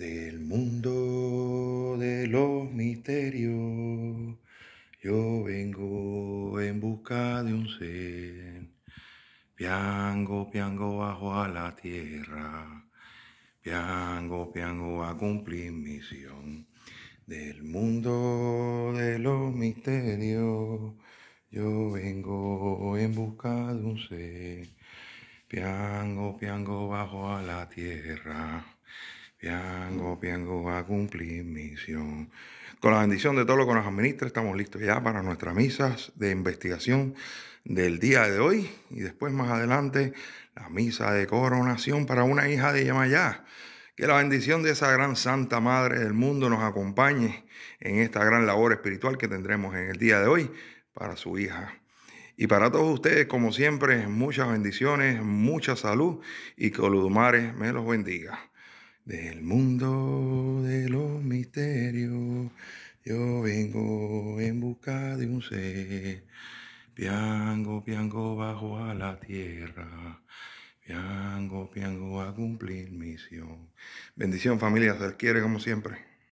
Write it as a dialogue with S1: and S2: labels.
S1: Del mundo de los misterios, yo vengo en busca de un ser. Piango, piango bajo a la tierra, piango, piango a cumplir misión. Del mundo de los misterios, yo vengo en busca de un ser. Piango, piango bajo a la tierra. Piango, Piango va a cumplir misión. Con la bendición de todo lo que nos administra, estamos listos ya para nuestras misas de investigación del día de hoy y después más adelante la misa de coronación para una hija de Yamayá. Que la bendición de esa gran Santa Madre del mundo nos acompañe en esta gran labor espiritual que tendremos en el día de hoy para su hija. Y para todos ustedes, como siempre, muchas bendiciones, mucha salud y que Oludumares me los bendiga del mundo de los misterios. Yo vengo en busca de un ser. Piango, piango bajo a la tierra. Piango, piango a cumplir misión. Bendición familia, se quiere como siempre.